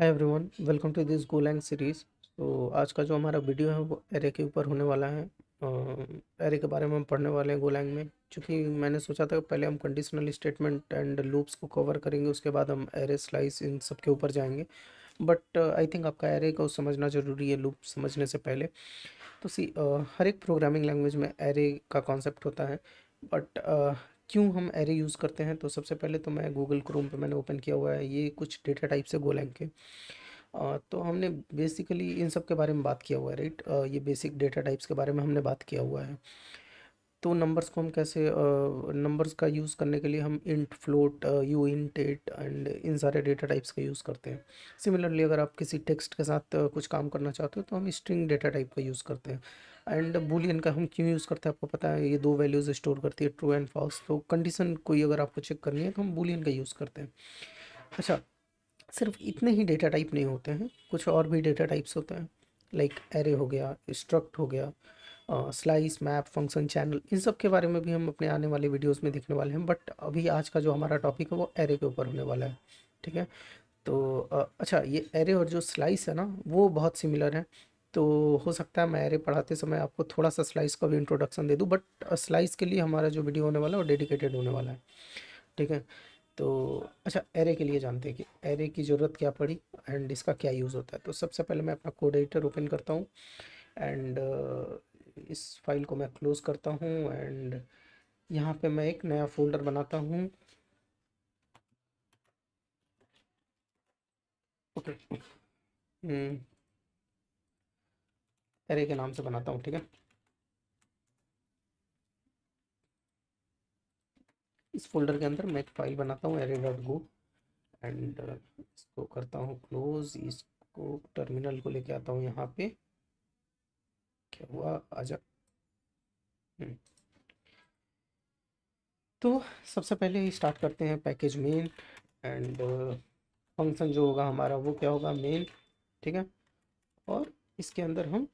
Hi everyone welcome to this Golang series तो आज का जो हमारा वीडियो है वो एरे के ऊपर होने वाला है एरे के बारे में हम पढ़ने वाले हैं गोलैंग में चूँकि मैंने सोचा था पहले हम कंडीशनल स्टेटमेंट एंड लूप्स को कवर करेंगे उसके बाद हम एरे स्लाइस इन सब के ऊपर जाएंगे बट आई थिंक आपका एरे को समझना ज़रूरी है लूप समझने से पहले तो सी uh, हर एक प्रोग्रामिंग लैंग्वेज में एरे का कॉन्सेप्ट होता है बट क्यों हम एरे यूज़ करते हैं तो सबसे पहले तो मैं गूगल क्रोम पे मैंने ओपन किया हुआ है ये कुछ डेटा टाइप से गोलैंग के तो हमने बेसिकली इन सब के बारे में बात किया हुआ है राइट ये बेसिक डेटा टाइप्स के बारे में हमने बात किया हुआ है तो नंबर्स को हम कैसे नंबर्स का यूज़ करने के लिए हम int float U int eight and इन सारे डेटा टाइप्स का यूज़ करते हैं सिमिलरली अगर आप किसी टेक्स्ट के साथ कुछ काम करना चाहते हो तो हम स्ट्रिंग डेटा टाइप का यूज़ करते हैं एंड बुलियन का हम क्यों यूज़ करते हैं आपको पता है ये दो वैल्यूज़ स्टोर करती है ट्रू एंड फॉल्स तो कंडीशन कोई अगर आपको चेक करनी है तो हम बुलियन का यूज़ करते हैं अच्छा सिर्फ इतने ही डेटा टाइप नहीं होते हैं कुछ और भी डेटा टाइप्स होते हैं लाइक एरे हो गया स्ट्रक्ट हो गया स्लाइस मैप फंक्शन चैनल इन सब के बारे में भी हम अपने आने वाले वीडियोस में देखने वाले हैं बट अभी आज का जो हमारा टॉपिक है वो एरे के ऊपर होने वाला है ठीक है तो uh, अच्छा ये एरे और जो स्लाइस है ना वो बहुत सिमिलर है तो हो सकता है मैं एरे पढ़ाते समय आपको थोड़ा सा स्लाइस का भी इंट्रोडक्शन दे दूँ बट स्लाइस के लिए हमारा जो वीडियो होने वाला है वो डेडिकेटेड होने वाला है ठीक है तो अच्छा एरे के लिए जानते हैं कि एरे की ज़रूरत क्या पड़ी एंड इसका क्या यूज़ होता है तो सबसे पहले मैं अपना कोड एडिटर ओपन करता हूँ एंड uh, इस फाइल को मैं क्लोज़ करता हूँ एंड यहाँ पे मैं एक नया फोल्डर बनाता हूँ ओके okay. हम्म। एरे के नाम से बनाता हूँ ठीक है इस फोल्डर के अंदर मैं एक फाइल बनाता हूँ एरे डॉट गो एंड इसको करता हूँ क्लोज इसको टर्मिनल को लेके आता हूँ यहाँ पे क्या हुआ आजा हम्म। तो सबसे पहले स्टार्ट करते हैं पैकेज मेन एंड फंक्शन जो होगा हमारा वो क्या होगा मेन ठीक है और इसके अंदर हम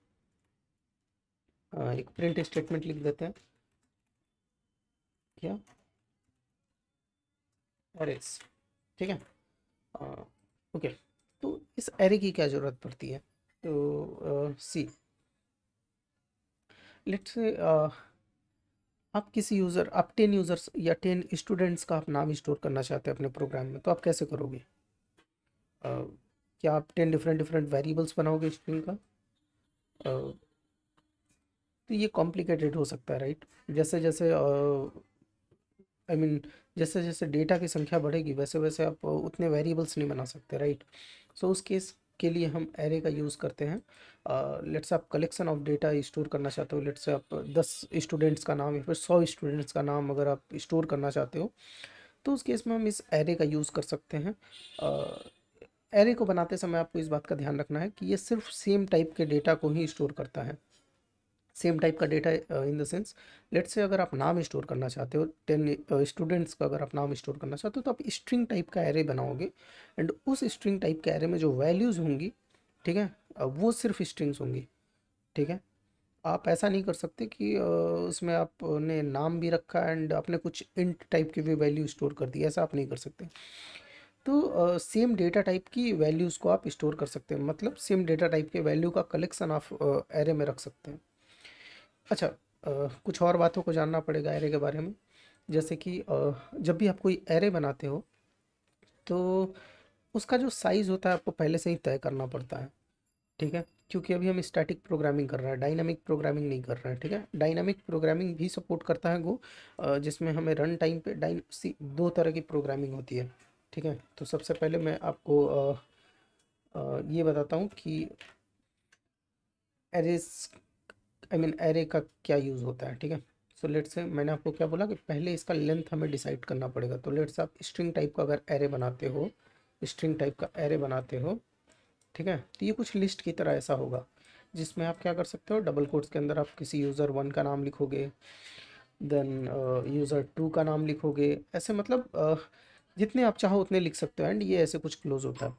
एक प्रिंट स्टेटमेंट लिख देते हैं क्या एरेस ठीक है ओके तो इस एरे की क्या ज़रूरत पड़ती है तो सी लेट्स आप किसी यूज़र आप टेन यूज़र्स या टेन स्टूडेंट्स का आप नाम स्टोर करना चाहते हैं अपने प्रोग्राम में तो आप कैसे करोगे uh, क्या आप टेन डिफरेंट डिफरेंट वेरिएबल्स बनाओगे स्ट्रिंग का uh, तो ये कॉम्प्लिकेटेड हो सकता है राइट जैसे जैसे आई मीन जैसे जैसे डेटा की संख्या बढ़ेगी वैसे वैसे आप उतने वेरिएबल्स नहीं बना सकते राइट सो so, उस केस के लिए हम एरे का यूज़ करते हैं लेट्स आप कलेक्शन ऑफ डेटा स्टोर करना चाहते हो लेट्स आप दस स्टूडेंट्स का नाम या फिर सौ स्टूडेंट्स का नाम अगर आप स्टोर करना चाहते हो तो उस केस में हम इस एरे का यूज़ कर सकते हैं एरे को बनाते समय आपको इस बात का ध्यान रखना है कि ये सिर्फ सेम टाइप के डेटा को ही स्टोर करता है सेम टाइप का data in the sense let's say अगर आप नाम स्टोर करना चाहते हो टेन स्टूडेंट्स uh, का अगर आप नाम स्टोर करना चाहते हो तो आप स्ट्रिंग टाइप का एरे बनाओगे एंड उस स्ट्रिंग टाइप के एरे में जो वैल्यूज़ होंगी ठीक है uh, वो सिर्फ स्ट्रिंग्स होंगी ठीक है आप ऐसा नहीं कर सकते कि uh, उसमें आपने नाम भी रखा एंड आपने कुछ इंट टाइप की भी वैल्यू स्टोर कर दी ऐसा आप नहीं कर सकते तो सेम डेटा टाइप की वैल्यूज़ को आप स्टोर कर सकते हैं मतलब सेम डेटा टाइप के वैल्यू का कलेक्शन आप एरे में रख सकते हैं अच्छा आ, कुछ और बातों को जानना पड़ेगा एरे के बारे में जैसे कि आ, जब भी आप कोई एरे बनाते हो तो उसका जो साइज़ होता है आपको पहले से ही तय करना पड़ता है ठीक है क्योंकि अभी हम स्टैटिक प्रोग्रामिंग कर रहे हैं डायनामिक प्रोग्रामिंग नहीं कर रहे हैं ठीक है डायनामिक प्रोग्रामिंग भी सपोर्ट करता है गो जिसमें हमें रन टाइम पे डाइन सी दो तरह की प्रोग्रामिंग होती है ठीक है तो सबसे पहले मैं आपको आ, आ, ये बताता हूँ कि एरेस आई मीन एरे का क्या यूज़ होता है ठीक है सो लेट से मैंने आपको क्या बोला कि पहले इसका लेंथ हमें डिसाइड करना पड़ेगा तो लेट से आप स्ट्रिंग टाइप का अगर एरे बनाते हो स्ट्रिंग टाइप का एरे बनाते हो ठीक है तो ये कुछ लिस्ट की तरह ऐसा होगा जिसमें आप क्या कर सकते हो डबल कोर्ट्स के अंदर आप किसी यूज़र वन का नाम लिखोगे देन यूज़र टू का नाम लिखोगे ऐसे मतलब uh, जितने आप चाहो उतने लिख सकते हो एंड ये ऐसे कुछ क्लोज होता है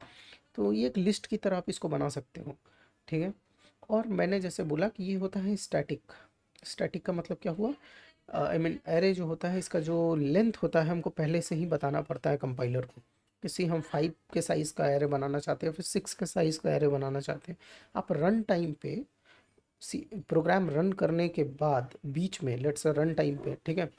तो ये एक लिस्ट की तरह आप इसको बना सकते हो ठीक है और मैंने जैसे बोला कि ये होता है स्टैटिक स्टैटिक का मतलब क्या हुआ आई मीन एरे जो होता है इसका जो लेंथ होता है हमको पहले से ही बताना पड़ता है कंपाइलर को किसी हम फाइव के साइज़ का एरे बनाना चाहते हैं फिर सिक्स के साइज़ का एरे बनाना चाहते हैं आप रन टाइम पे प्रोग्राम रन करने के बाद बीच में लेट्स रन टाइम पे ठीक है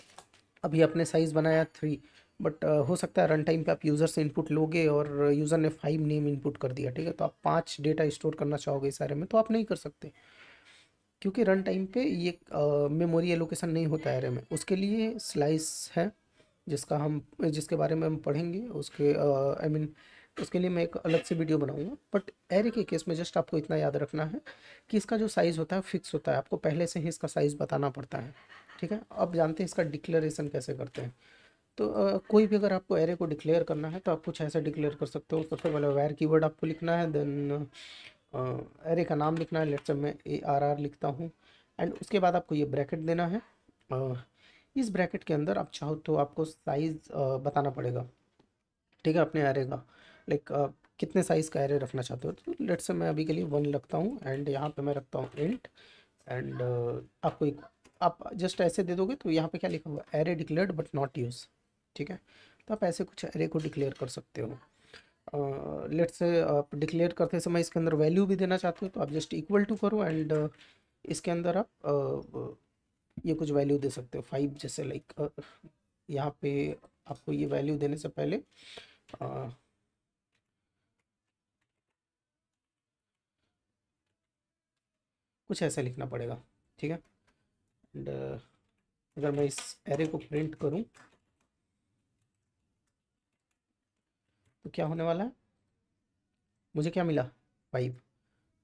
अभी आपने साइज़ बनाया थ्री बट uh, हो सकता है रन टाइम पे आप यूज़र से इनपुट लोगे और यूज़र ने फाइव नेम इनपुट कर दिया ठीक है तो आप पाँच डेटा स्टोर करना चाहोगे इस एरे में तो आप नहीं कर सकते क्योंकि रन टाइम पे ये मेमोरी uh, एलोकेशन नहीं होता एरे में उसके लिए स्लाइस है जिसका हम जिसके बारे में हम पढ़ेंगे उसके आई uh, मीन उसके लिए मैं एक अलग से वीडियो बनाऊंगा बट एरे के केस में जस्ट आपको इतना याद रखना है कि इसका जो साइज़ होता है फिक्स होता है आपको पहले से ही इसका साइज़ बताना पड़ता है ठीक है अब जानते हैं इसका डिक्लेरेशन कैसे करते हैं तो कोई भी अगर आपको एरे को डिक्लेयर करना है तो आप कुछ ऐसा डिक्लेयर कर सकते हो सबसे पहले वायर कीवर्ड आपको लिखना है देन एरे का नाम लिखना है लेट्स से मैं ए आर आर लिखता हूँ एंड उसके बाद आपको ये ब्रैकेट देना है इस ब्रैकेट के अंदर आप चाहो तो आपको साइज़ बताना पड़ेगा ठीक है अपने एरे का लाइक कितने साइज़ का एरे रखना चाहते हो तो लेट्स से मैं अभी के लिए वन रखता हूँ एंड यहाँ पे मैं रखता हूँ इंट एंड आपको एक आप जस्ट ऐसे दे दोगे तो यहाँ पे क्या लिखा हुआ array declared but not use ठीक है तो आप ऐसे कुछ एरे को डिक्लेयर कर सकते हो लेट्स से आप डिक्लेयर करते समय इसके अंदर वैल्यू भी देना चाहते हो तो आप जस्ट इक्वल टू करो एंड uh, इसके अंदर आप uh, ये कुछ वैल्यू दे सकते हो फाइव जैसे लाइक uh, यहाँ पे आपको ये वैल्यू देने से पहले uh, कुछ ऐसा लिखना पड़ेगा ठीक है एंड अगर मैं इस एरे को प्रिंट करूँ तो क्या होने वाला है मुझे क्या मिला फाइव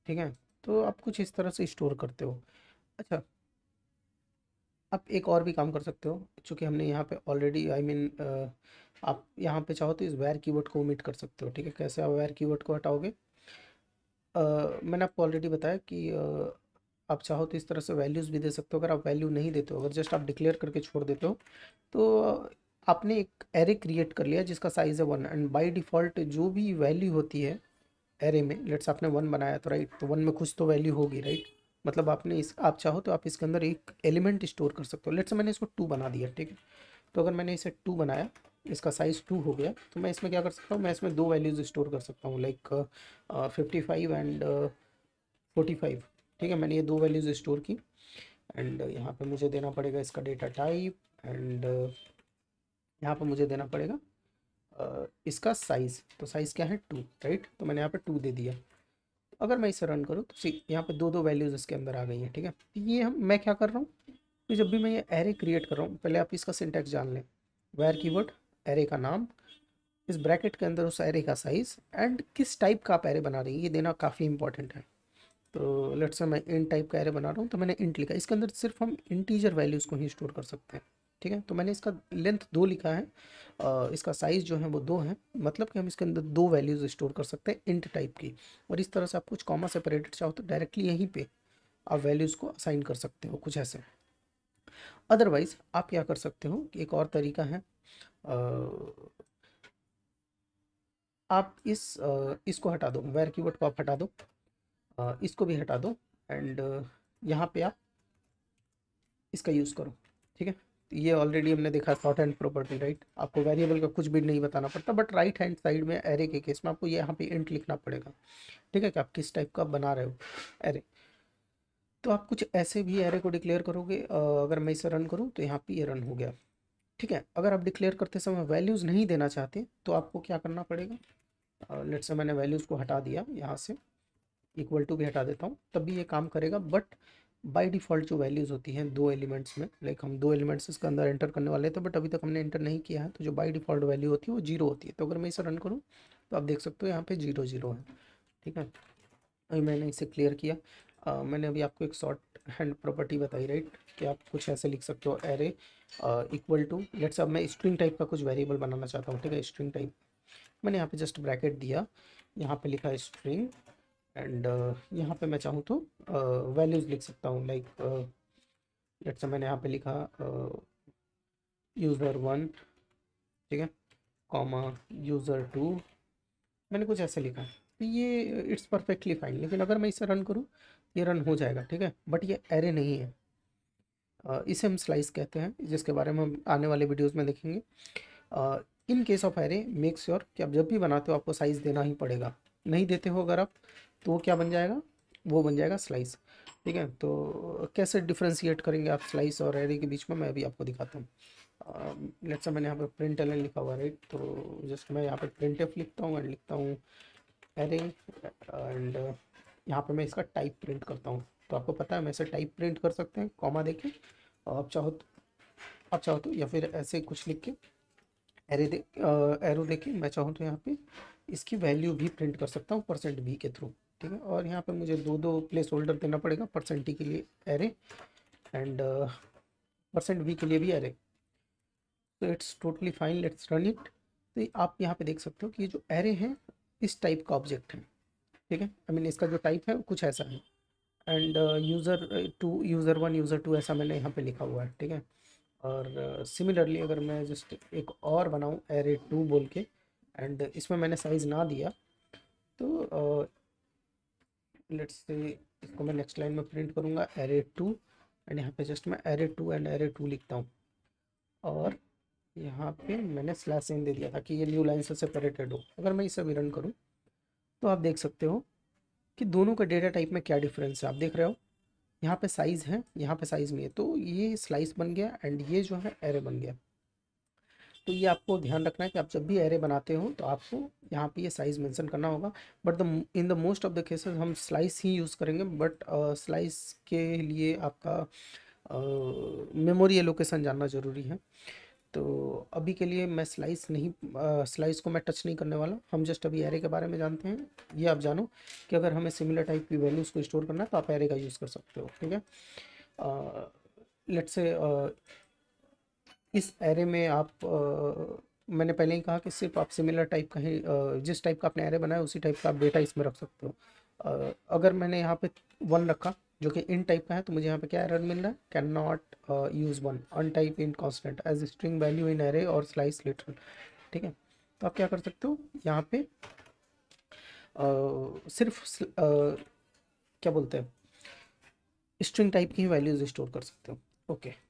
ठीक है तो आप कुछ इस तरह से स्टोर करते हो अच्छा आप एक और भी काम कर सकते हो चूँकि हमने यहाँ पे ऑलरेडी आई मीन आप यहाँ पे चाहो तो इस वायर कीवर्ड को ओमिट कर सकते हो ठीक है कैसे आप वायर कीवर्ड को हटाओगे मैंने आपको ऑलरेडी बताया कि आप चाहो तो इस तरह से वैल्यूज़ भी दे सकते हो अगर आप वैल्यू नहीं देते हो अगर जस्ट आप डिक्लेयर करके छोड़ देते हो तो आपने एक एरे क्रिएट कर लिया जिसका साइज़ है वन एंड बाय डिफ़ॉल्ट जो भी वैल्यू होती है एरे में लेट्स आपने वन बनाया तो राइट तो वन में कुछ तो वैल्यू होगी राइट मतलब आपने इस आप चाहो तो आप इसके अंदर एक एलिमेंट स्टोर कर सकते हो लेट्स मैंने इसको टू बना दिया ठीक है तो अगर मैंने इसे टू बनाया इसका साइज़ टू हो गया तो मैं इसमें क्या कर सकता हूँ मैं इसमें दो वैल्यूज़ स्टोर कर सकता हूँ like fifty five and forty five ठीक है मैंने ये दो वैल्यूज़ स्टोर की एंड यहाँ पे मुझे देना पड़ेगा इसका डेटा टाइप एंड यहाँ पर मुझे देना पड़ेगा इसका साइज़ तो साइज़ क्या है टू राइट तो मैंने यहाँ पर टू दे दिया अगर मैं इसे रन करूँ तो सी यहाँ पर दो दो वैल्यूज़ इसके अंदर आ गई हैं ठीक है तो ये हम मैं क्या कर रहा हूँ कि तो जब भी मैं ये एरे क्रिएट कर रहा हूँ पहले आप इसका सिंटेक्स जान लें वायर कीवर्ड एरे का नाम इस ब्रैकेट के अंदर उस एरे का साइज़ एंड किस टाइप का आप एरे बना रहे हैं ये देना काफ़ी इंपॉर्टेंट है तो लेट्स से मैं इंट टाइप का एरे बना रहा हूँ तो मैंने इंट लिखा इसके अंदर सिर्फ हम इंटीजर वैल्यूज़ को ही स्टोर कर सकते हैं ठीक है तो मैंने इसका लेंथ दो लिखा है इसका साइज़ जो है वो दो है मतलब कि हम इसके अंदर दो वैल्यूज़ स्टोर कर सकते हैं इंट टाइप की और इस तरह से आप कुछ कॉमा सेपरेटेड चाहो तो डायरेक्टली यहीं पर आप वैल्यूज़ को असाइन कर सकते हो कुछ ऐसे अदरवाइज़ आप क्या कर सकते हो एक और तरीका है आ, आप इस आ, इसको हटा दो वेर कीवर्ड को आप हटा दो आ, इसको भी हटा दो एंड यहाँ पे आप इसका यूज़ करो ठीक है ये ऑलरेडी हमने देखा शॉर्ट हैंड प्रॉपर्टी राइट आपको वेरिएबल का कुछ भी नहीं बताना पड़ता बट राइट हैंड साइड में एरे के केस में आपको यहाँ पे इंट लिखना पड़ेगा ठीक है कि आप किस टाइप का बना रहे हो एरे तो आप कुछ ऐसे भी एरे को डिक्लेयर करोगे अगर मैं इसे रन करूँ तो यहाँ पे ये रन हो गया ठीक है अगर आप डिक्लेयर करते समय वैल्यूज़ नहीं देना चाहते तो आपको क्या करना पड़ेगा लेट से मैंने वैल्यूज़ को हटा दिया यहाँ से इक्वल टू भी हटा देता हूँ तब भी ये काम करेगा बट बाई डिफ़ॉल्ट जो वैल्यूज़ होती हैं दो एलिमेंट्स में लाइक हम दो एलिमेंट्स इसके अंदर एंटर करने वाले थे बट तो अभी तक हमने एंटर नहीं किया है तो जो बाई डिफ़ॉल्ट वैल्यू होती है वो जीरो होती है तो अगर मैं इसे रन करूँ तो आप देख सकते हो यहाँ पे जीरो जीरो है ठीक है अभी मैंने इसे क्लियर किया आ, मैंने अभी आपको एक शॉर्ट हैंड प्रॉपर्टी बताई राइट कि आप कुछ ऐसे लिख सकते हो एरे इक्वल टू लेट्स अब मैं स्ट्रिंग टाइप का कुछ वेरिएबल बनाना चाहता हूँ ठीक है स्ट्रिंग टाइप मैंने यहाँ पे जस्ट ब्रैकेट दिया यहाँ पे लिखा स्ट्रिंग एंड uh, यहाँ पे मैं चाहूँ तो वैल्यूज़ uh, लिख सकता हूँ लाइक लेट्स से मैंने यहाँ पे लिखा यूज़र uh, वन ठीक है कॉमा यूज़र टू मैंने कुछ ऐसे लिखा तो ये इट्स परफेक्टली फाइन लेकिन अगर मैं इसे रन करूँ ये रन हो जाएगा ठीक है बट ये एरे नहीं है uh, इसे हम स्लाइस कहते हैं जिसके बारे में हम आने वाले वीडियोज़ में देखेंगे in case of array make sure कि आप जब भी बनाते हो आपको साइज़ देना ही पड़ेगा नहीं देते हो अगर आप तो वो क्या बन जाएगा वो बन जाएगा स्लाइस ठीक है तो कैसे डिफ्रेंशिएट करेंगे आप स्लाइस और एरे के बीच में मैं अभी आपको दिखाता हूँ लेट्स मैंने यहाँ पर प्रिंट एल लिखा हुआ राइट तो जस्ट मैं यहाँ पर प्रिंट एफ लिखता हूँ एंड लिखता हूँ एरे एंड यहाँ पर मैं इसका टाइप प्रिंट करता हूँ तो आपको पता है मैं ऐसे टाइप प्रिंट कर सकते हैं कॉमा देके और आप चाहो तो आप चाहो तो या फिर ऐसे कुछ लिख के एरे दे एरो देखें मैं चाहूँ तो यहाँ पे इसकी वैल्यू भी प्रिंट कर सकता हूँ परसेंट बी के थ्रू ठीक है और यहाँ पे मुझे दो दो प्लेस होल्डर देना पड़ेगा परसेंट टी के लिए एरे एंड परसेंट वी के लिए भी एरे तो it's totally fine let's run it तो आप यहाँ पे देख सकते हो कि ये जो एरे है इस टाइप का ऑब्जेक्ट है ठीक है आई मीन इसका जो टाइप है कुछ ऐसा है and user two user one user two ऐसा मैंने यहाँ पे लिखा हुआ है ठीक है और सिमिलरली uh, अगर मैं जस्ट एक और बनाऊँ एरे टू बोल के एंड इसमें मैंने साइज़ ना दिया तो uh, लेट्स से इसको मैं नेक्स्ट लाइन में प्रिंट करूँगा एरे टू एंड यहाँ पे जस्ट मैं array two and array two लिखता हूँ और यहाँ पे मैंने स्लैश इन दे दिया था कि ये न्यू लाइन से सेपरेटेड हो अगर मैं इसे भी रन करूँ तो आप देख सकते हो कि दोनों का डेटा टाइप में क्या डिफरेंस है आप देख रहे हो यहाँ पे साइज़ है यहाँ पे साइज़ में है तो ये स्लाइस बन गया एंड ये जो है एरे बन गया तो ये आपको ध्यान रखना है कि आप जब भी एरे बनाते हो तो आपको यहाँ पे ये साइज़ मेंशन करना होगा but the in the most of the cases हम स्लाइस ही यूज़ करेंगे बट स्लाइस uh, के लिए आपका मेमोरी uh, एलोकेशन जानना ज़रूरी है तो अभी के लिए मैं स्लाइस नहीं स्लाइस uh, को मैं टच नहीं करने वाला हम जस्ट अभी एरे के बारे में जानते हैं ये आप जानो कि अगर हमें सिमिलर टाइप की वैल्यूज़ को स्टोर करना है तो आप एरे का यूज़ कर सकते हो ठीक है लेट्स uh, से इस एरे में आप मैंने पहले ही कहा कि सिर्फ आप सिमिलर टाइप का ही जिस टाइप का आपने एरे बनाया उसी टाइप का आप डेटा इसमें रख सकते हो अगर मैंने यहाँ पे वन रखा जो कि इन टाइप का है तो मुझे यहाँ पे क्या एरर मिल रहा है cannot use one untyped int constant as string value in array और स्लाइस लिटरल ठीक है तो आप क्या कर सकते हो यहाँ पे आ, सिर्फ आ, क्या बोलते हैं स्ट्रिंग टाइप की वैल्यूज स्टोर कर सकते हो ओके okay.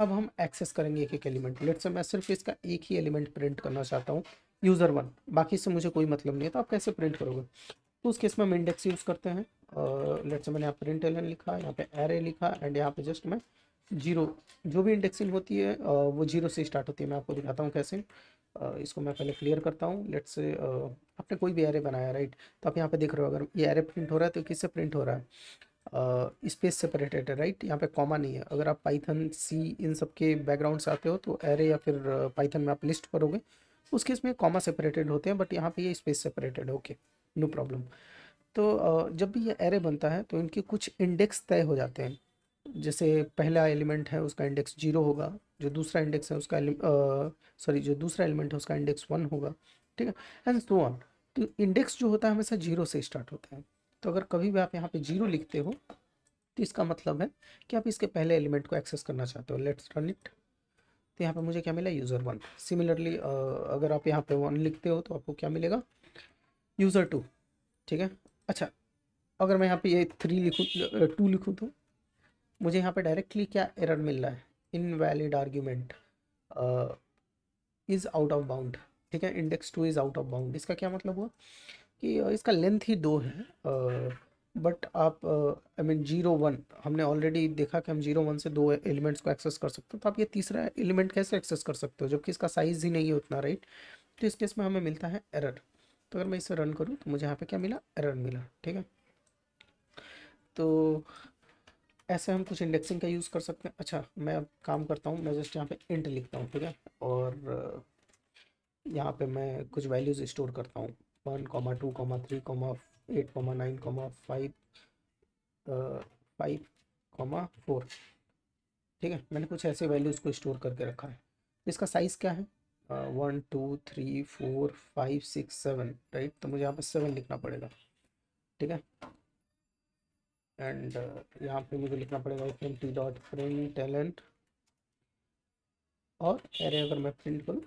अब हम एक्सेस करेंगे एक एक एलिमेंट लेट से मैं सिर्फ इसका एक ही एलिमेंट प्रिंट करना चाहता हूँ यूज़र वन बाकी से मुझे कोई मतलब नहीं है तो आप कैसे प्रिंट करोगे तो उस केस में हम इंडेक्स यूज़ करते हैं लेट से मैंने यहाँ प्रिंट एलन लिखा यहाँ पे एरे लिखा एंड यहाँ पे जस्ट मैं जीरो जो भी इंडेक्सिंग होती है वो जीरो से स्टार्ट होती है मैं आपको दिखाता हूँ कैसे इसको मैं पहले क्लियर करता हूँ लेट से आपने कोई भी एरे बनाया राइट तो आप यहाँ पे देख रहे हो अगर ये एरे प्रिंट हो रहा है तो किससे प्रिंट हो रहा है स्पेस सेपरेटेड है राइट यहाँ पे कॉमा नहीं है अगर आप पाइथन सी इन सब के बैकग्राउंड से आते हो तो एरे या फिर पाइथन में आप लिस्ट करोगे तो उस केस में कॉमा सेपरेटेड होते हैं बट यहाँ पे ये यह space separated okay no problem तो जब भी ये एरे बनता है तो इनके कुछ इंडेक्स तय हो जाते हैं जैसे पहला एलिमेंट है उसका इंडेक्स जीरो होगा जो दूसरा इंडेक्स है उसका सॉरी जो दूसरा एलिमेंट है उसका इंडेक्स वन होगा ठीक है एंड सो ऑन तो इंडेक्स जो होता है हमेशा जीरो से स्टार्ट होता है तो अगर कभी भी आप यहाँ पे जीरो लिखते हो तो इसका मतलब है कि आप इसके पहले एलिमेंट को एक्सेस करना चाहते हो लेट्स रन इट तो यहाँ पे मुझे क्या मिला यूज़र वन सिमिलरली अगर आप यहाँ पे वन लिखते हो तो आपको क्या मिलेगा यूज़र टू ठीक है अच्छा अगर मैं यहाँ पे ये थ्री लिखूँ टू लिखूँ तो मुझे यहाँ पे डायरेक्टली क्या एरर मिल रहा है invalid argument is out of bound ठीक है index two is out of bound इसका क्या मतलब हुआ कि इसका लेंथ ही दो है बट हम्म। आप आई मीन जीरो वन हमने ऑलरेडी देखा कि हम जीरो वन से दो एलिमेंट्स को एक्सेस कर सकते हो तो आप ये तीसरा एलिमेंट कैसे एक्सेस कर सकते हो जबकि इसका साइज़ ही नहीं है उतना राइट तो इस केस में हमें मिलता है एरर तो अगर मैं इसे रन करूँ तो मुझे यहाँ पे क्या मिला एरर मिला ठीक है तो ऐसे हम कुछ इंडेक्सिंग का यूज़ कर सकते हैं अच्छा मैं अब काम करता हूँ मैं जस्ट यहाँ पे इंट लिखता हूँ ठीक है और यहाँ पे मैं कुछ वैल्यूज़ स्टोर करता हूँ one comma two comma three comma eight comma nine comma five five comma four ठीक है मैंने कुछ ऐसे वैल्यूज़ को स्टोर करके रखा है तो इसका साइज़ क्या है one two three four five six seven right तो मुझे यहाँ पर सेवन लिखना पड़ेगा ठीक है एंड uh, यहाँ पे मुझे लिखना पड़ेगा frame T dot print talent और एरे अगर मैं प्रिंट करूँ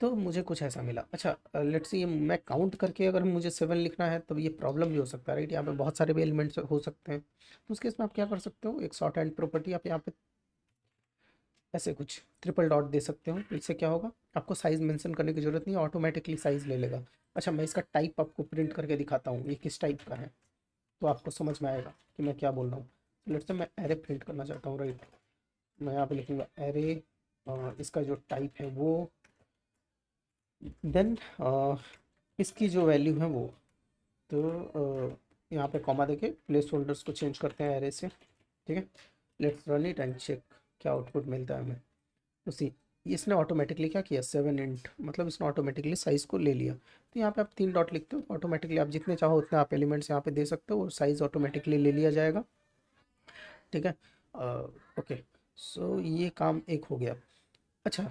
तो मुझे कुछ ऐसा मिला अच्छा लेट सी ये मैं काउंट करके अगर मुझे सेवन लिखना है तो ये प्रॉब्लम भी हो सकता है राइट यहाँ पे बहुत सारे भी एलिमेंट्स हो सकते हैं तो उसके इसमें आप क्या कर सकते हो एक शॉर्ट हैंड प्रॉपर्टी आप यहाँ पे ऐसे कुछ ट्रिपल डॉट दे सकते हो इससे क्या होगा आपको साइज़ मेंशन करने की ज़रूरत नहीं ऑटोमेटिकली साइज़ ले लेगा अच्छा मैं इसका टाइप आपको प्रिंट करके दिखाता हूँ ये किस टाइप का है तो आपको समझ में आएगा कि मैं क्या बोल रहा हूँ लेट से मैं एरे प्रिंट करना चाहता हूँ राइट मैं यहाँ पे लिखूँगा एरे इसका जो टाइप है वो देन uh, इसकी जो वैल्यू है वो तो uh, यहाँ पे कॉमा देखे प्लेस होल्डर्स को चेंज करते हैं एरे से ठीक है let's run it and check क्या आउटपुट मिलता है हमें उसी तो इसने ऑटोमेटिकली क्या किया सेवन इंट मतलब इसने ऑटोमेटिकली साइज़ को ले लिया तो यहाँ पे आप तीन डॉट लिखते हो ऑटोमेटिकली आप जितने चाहो उतने आप एलिमेंट्स यहाँ पे दे सकते हो और साइज़ ऑटोमेटिकली ले लिया जाएगा ठीक है ओके uh, सो ये काम एक हो गया अच्छा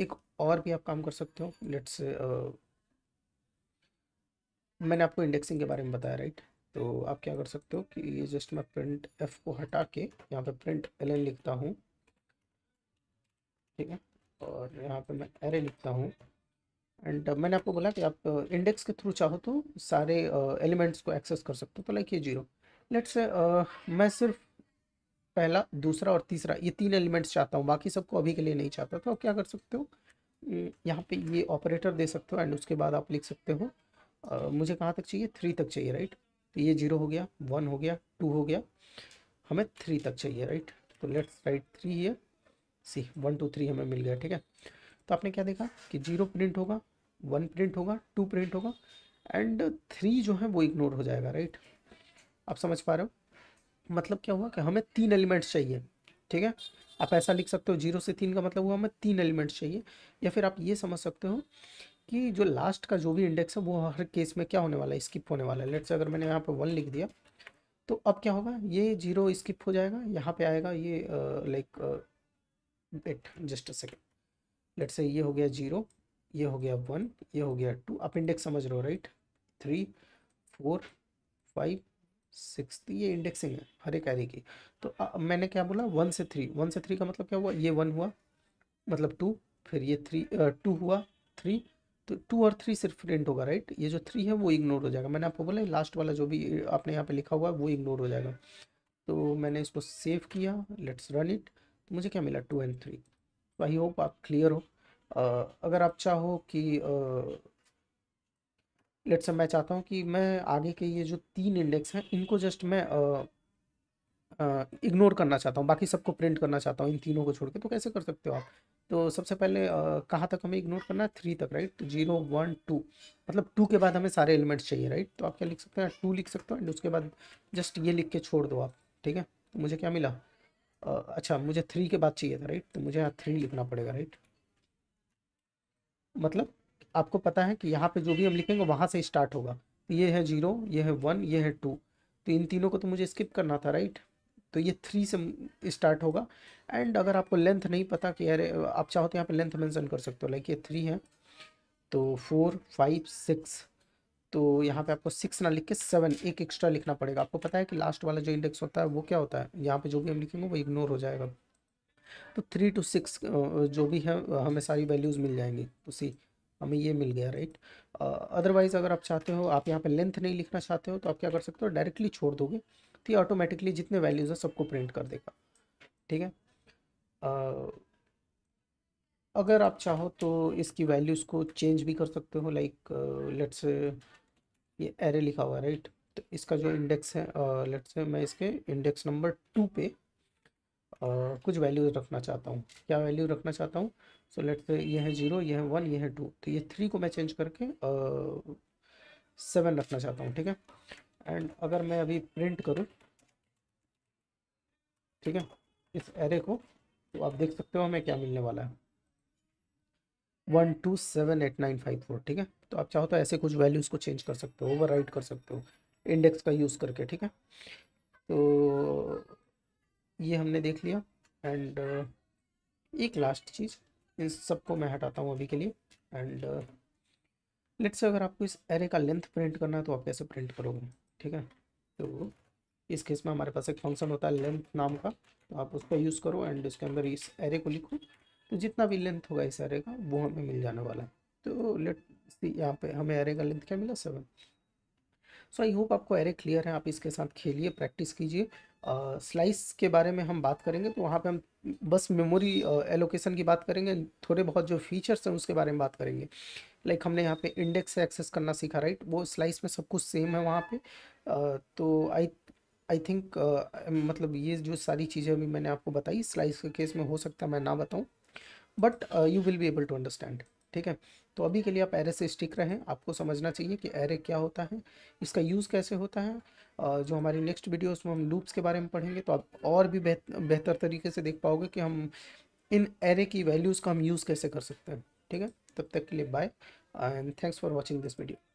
एक और भी आप काम कर सकते हो लेट्स uh, मैंने आपको इंडेक्सिंग के बारे में बताया राइट तो आप क्या कर सकते हो कि जस्ट मैं प्रिंट एफ को हटा के यहाँ पे प्रिंट एल लिखता हूँ ठीक है और यहाँ पे मैं एरे लिखता हूँ एंड uh, मैंने आपको बोला कि आप इंडेक्स uh, के थ्रू चाहो तो सारे एलिमेंट्स uh, को एक्सेस कर सकते हो तो लाइक ये जीरो लेट्स मैं सिर्फ पहला दूसरा और तीसरा ये तीन एलिमेंट्स चाहता हूँ बाकी सबको अभी के लिए नहीं चाहता तो आप क्या कर सकते हो यहाँ पे ये ऑपरेटर दे सकते हो एंड उसके बाद आप लिख सकते हो मुझे कहाँ तक चाहिए थ्री तक चाहिए राइट तो ये जीरो हो गया वन हो गया टू हो गया हमें थ्री तक चाहिए राइट तो लेट्स राइट थ्री ये सी वन टू थ्री हमें मिल गया ठीक है तो आपने क्या देखा कि जीरो प्रिंट होगा वन प्रिंट होगा टू प्रिंट होगा एंड थ्री जो है वो इग्नोर हो जाएगा राइट आप समझ पा रहे हो मतलब क्या हुआ कि हमें तीन एलिमेंट्स चाहिए ठीक है आप ऐसा लिख सकते हो जीरो से तीन का मतलब हुआ हमें तीन एलिमेंट्स चाहिए या फिर आप ये समझ सकते हो कि जो लास्ट का जो भी इंडेक्स है वो हर केस में क्या होने वाला है स्किप होने वाला है लेट से अगर मैंने यहाँ पर वन लिख दिया तो अब क्या होगा ये जीरो स्किप हो जाएगा यहाँ पे आएगा ये like wait just second late से ये हो गया जीरो ये हो गया वन ये हो गया टू आप इंडेक्स समझ रहे हो right three four five sixty ये इंडेक्सिंग है हर एक एरे की तो आ, मैंने क्या बोला वन से थ्री वन से थ्री का मतलब क्या हुआ ये वन हुआ मतलब टू फिर ये थ्री टू हुआ थ्री तो टू और थ्री सिर्फ प्रिंट होगा राइट ये जो थ्री है वो इग्नोर हो जाएगा मैंने आपको बोला लास्ट वाला जो भी आपने यहाँ पे लिखा हुआ है वो इग्नोर हो जाएगा तो मैंने इसको सेव किया लेट्स रन इट तो मुझे क्या मिला टू एंड थ्री तो आई होप आप क्लियर हो आ, अगर आप चाहो कि लेट से मैं चाहता हूँ कि मैं आगे के ये जो तीन इंडेक्स हैं इनको जस्ट मैं इग्नोर करना चाहता हूँ बाकी सबको प्रिंट करना चाहता हूँ इन तीनों को छोड़ के तो कैसे कर सकते हो आप तो सबसे पहले कहाँ तक हमें इग्नोर करना है थ्री तक राइट जीरो वन टू मतलब टू के बाद हमें सारे एलिमेंट्स चाहिए राइट तो आप क्या लिख सकते हैं टू लिख सकते हो एंड उसके बाद जस्ट ये लिख के छोड़ दो आप ठीक है तो मुझे क्या मिला अच्छा मुझे थ्री के बाद चाहिए था राइट तो मुझे यहाँ थ्री लिखना पड़ेगा राइट मतलब आपको पता है कि यहाँ पे जो भी हम लिखेंगे वहाँ से स्टार्ट होगा तो ये है जीरो ये है वन ये है टू तो इन तीनों को तो मुझे स्किप करना था राइट तो ये थ्री से स्टार्ट होगा एंड अगर आपको लेंथ नहीं पता कि अरे आप चाहो तो यहाँ पे लेंथ मेंशन कर सकते हो लाइक ये थ्री है तो फोर फाइव सिक्स तो यहाँ पे आपको सिक्स ना लिख के सेवन एक एक्स्ट्रा लिखना पड़ेगा आपको पता है कि लास्ट वाला जो इंडेक्स होता है वो क्या होता है यहाँ पे जो भी हम लिखेंगे वो इग्नोर हो जाएगा तो थ्री टू सिक्स जो भी है हमें सारी वैल्यूज़ मिल जाएंगी तो सी हमें ये मिल गया राइट अदरवाइज़ अगर आप चाहते हो आप यहाँ पे लेंथ नहीं लिखना चाहते हो तो आप क्या कर सकते हो डायरेक्टली छोड़ दोगे तो ये ऑटोमेटिकली जितने वैल्यूज़ हैं सबको प्रिंट कर देगा ठीक है uh, अगर आप चाहो तो इसकी वैल्यूज़ को चेंज भी कर सकते हो लाइक लेट्स ये एरे लिखा हुआ राइट तो इसका जो इंडेक्स है लेट्स uh, मैं इसके इंडेक्स नंबर टू पे uh, कुछ वैल्यूज रखना चाहता हूँ क्या वैल्यू रखना चाहता हूँ सो लेट से ये है जीरो ये है वन ये है टू तो ये थ्री को मैं चेंज करके सेवन रखना चाहता हूँ ठीक है एंड अगर मैं अभी प्रिंट करूँ ठीक है इस एरे को तो आप देख सकते हो हमें क्या मिलने वाला है one two seven eight nine five four ठीक है तो आप चाहो तो ऐसे कुछ वैल्यूज़ को चेंज कर सकते हो ओवर कर सकते हो इंडेक्स का यूज़ करके ठीक है तो ये हमने देख लिया एंड एक लास्ट चीज़ इन सबको मैं हटाता हूँ अभी के लिए एंड लेट से अगर आपको इस एरे का लेंथ प्रिंट करना है तो आप कैसे प्रिंट करोगे ठीक है तो इस केस में हमारे पास एक फंक्शन होता है लेंथ नाम का तो आप उसका यूज़ करो एंड उसके अंदर इस एरे को लिखो तो जितना भी लेंथ होगा इस एरे का वो हमें मिल जाने वाला है तो लेट सी यहाँ पे हमें एरे का लेंथ क्या मिला सेवन सो आई होप आपको एरे क्लियर है आप इसके साथ खेलिए प्रैक्टिस कीजिए स्लाइस के बारे में हम बात करेंगे तो वहाँ पे हम बस मेमोरी एलोकेशन की बात करेंगे थोड़े बहुत जो फीचर्स हैं उसके बारे में बात करेंगे लाइक हमने यहाँ पे इंडेक्स से एक्सेस करना सीखा राइट वो स्लाइस में सब कुछ सेम है वहाँ पे तो आई आई थिंक मतलब ये जो सारी चीज़ें अभी मैंने आपको बताई स्लाइस के केस में हो सकता है मैं ना बताऊँ but you will be able to understand ठीक है तो अभी के लिए आप एरे से स्टिक रहें आपको समझना चाहिए कि एरे क्या होता है इसका यूज़ कैसे होता है जो हमारी नेक्स्ट वीडियो उसमें हम लूप्स के बारे में पढ़ेंगे तो आप और भी बेहतर तरीके से देख पाओगे कि हम इन एरे की वैल्यूज़ का हम यूज़ कैसे कर सकते हैं ठीक है तब तक के लिए bye and thanks for watching this video